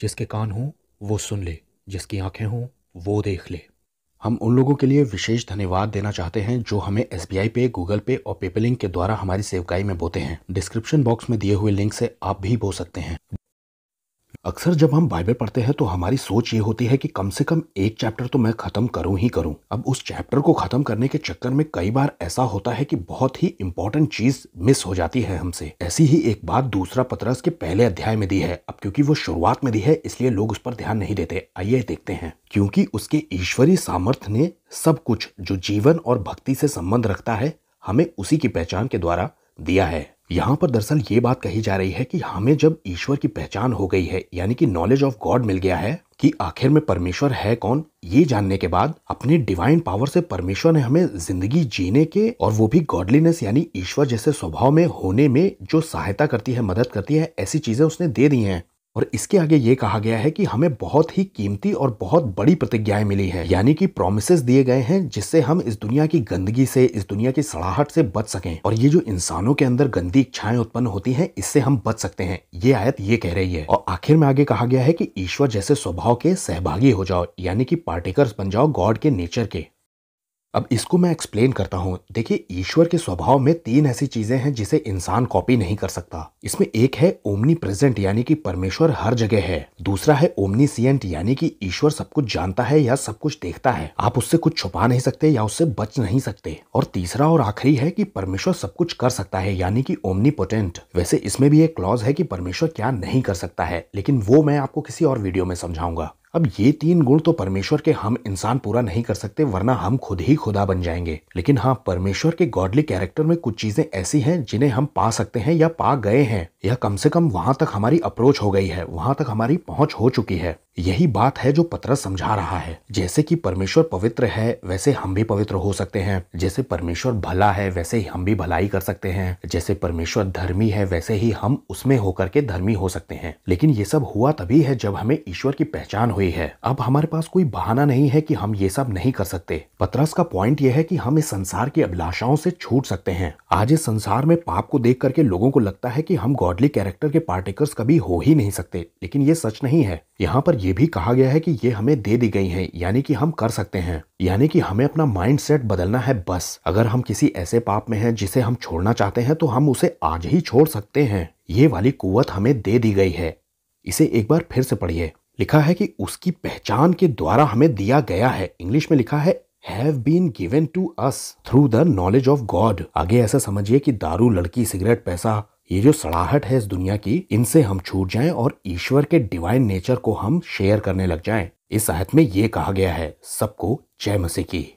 जिसके कान हों वो सुन ले जिसकी आंखें हों वो देख ले हम उन लोगों के लिए विशेष धन्यवाद देना चाहते हैं जो हमें एस पे गूगल पे और पेपलिंक के द्वारा हमारी सेवकाई में बोते हैं डिस्क्रिप्शन बॉक्स में दिए हुए लिंक से आप भी बो सकते हैं अक्सर जब हम बाइबल पढ़ते हैं तो हमारी सोच ये होती है कि कम से कम एक चैप्टर तो मैं खत्म करूं ही करूं अब उस चैप्टर को खत्म करने के चक्कर में कई बार ऐसा होता है कि बहुत ही इंपॉर्टेंट चीज मिस हो जाती है हमसे ऐसी ही एक बात दूसरा पत्रस के पहले अध्याय में दी है अब क्योंकि वो शुरुआत में दी है इसलिए लोग उस पर ध्यान नहीं देते आइए देखते हैं क्योंकि उसके ईश्वरीय सामर्थ्य ने सब कुछ जो जीवन और भक्ति से संबंध रखता है हमें उसी की पहचान के द्वारा दिया है यहाँ पर दरअसल ये बात कही जा रही है कि हमें जब ईश्वर की पहचान हो गई है यानी कि नॉलेज ऑफ गॉड मिल गया है कि आखिर में परमेश्वर है कौन ये जानने के बाद अपने डिवाइन पावर से परमेश्वर ने हमें जिंदगी जीने के और वो भी गॉडलीनेस यानी ईश्वर जैसे स्वभाव में होने में जो सहायता करती है मदद करती है ऐसी चीजें उसने दे दी हैं और इसके आगे ये कहा गया है कि हमें बहुत ही कीमती और बहुत बड़ी प्रतिज्ञाएं मिली है यानी कि प्रोमिस दिए गए हैं जिससे हम इस दुनिया की गंदगी से इस दुनिया की सड़ाहट से बच सकें और ये जो इंसानों के अंदर गंदी इच्छाएं उत्पन्न होती हैं इससे हम बच सकते हैं ये आयत ये कह रही है और आखिर में आगे कहा गया है कि ईश्वर जैसे स्वभाव के सहभागी हो जाओ यानी कि पार्टिकर्स बन जाओ गॉड के नेचर के अब इसको मैं एक्सप्लेन करता हूँ देखिए ईश्वर के स्वभाव में तीन ऐसी चीजें हैं जिसे इंसान कॉपी नहीं कर सकता इसमें एक है ओमनी प्रेजेंट यानी कि परमेश्वर हर जगह है दूसरा है ओमनी सीएंट यानी कि ईश्वर सब कुछ जानता है या सब कुछ देखता है आप उससे कुछ छुपा नहीं सकते या उससे बच नहीं सकते और तीसरा और आखिरी है कि परमेश्वर सब कुछ कर सकता है यानी कि ओमनी पोटेंट वैसे इसमें भी एक क्लॉज है कि परमेश्वर क्या नहीं कर सकता है लेकिन वो मैं आपको किसी और वीडियो में समझाऊंगा अब ये तीन गुण तो परमेश्वर के हम इंसान पूरा नहीं कर सकते वरना हम खुद ही खुदा बन जाएंगे लेकिन हाँ परमेश्वर के गॉडली कैरेक्टर में कुछ चीजें ऐसी हैं जिन्हें हम पा सकते हैं या पा गए हैं या कम से कम वहां तक हमारी अप्रोच हो गई है वहां तक हमारी पहुंच हो चुकी है यही बात है जो पत्रस समझा रहा है जैसे कि परमेश्वर पवित्र है वैसे हम भी पवित्र हो सकते हैं जैसे परमेश्वर भला है वैसे ही हम भी भलाई कर सकते हैं जैसे परमेश्वर धर्मी है वैसे ही हम उसमें होकर के धर्मी हो सकते हैं लेकिन ये सब हुआ तभी है जब हमें ईश्वर की पहचान हुई है अब हमारे पास कोई बहाना नहीं है कि हम ये सब नहीं कर सकते पत्रस का पॉइंट यह है कि हम इस संसार की अभिलाषाओं से छूट सकते हैं आज इस संसार में पाप को देख करके लोगों को लगता है कि हम गॉडली कैरेक्टर के पार्टिकर्स कभी हो ही नहीं सकते लेकिन ये सच नहीं है यहाँ पर यह भी कहा गया है कि ये हमें दे दी गई हैं यानी कि हम कर सकते हैं यानी कि हमें अपना माइंडसेट बदलना है बस अगर हम किसी ऐसे पाप में हैं जिसे हम छोड़ना चाहते हैं तो हम उसे आज ही छोड़ सकते हैं ये वाली कुवत हमें दे दी गई है इसे एक बार फिर से पढ़िए लिखा है कि उसकी पहचान के द्वारा हमें दिया गया है इंग्लिश में लिखा है have been given to us through the knowledge of God आगे ऐसा समझिए कि दारू लड़की सिगरेट पैसा ये जो सड़ाहट है इस दुनिया की इनसे हम छूट जाएं और ईश्वर के डिवाइन नेचर को हम शेयर करने लग जाएं। इस आहत में ये कहा गया है सबको जय मसीह की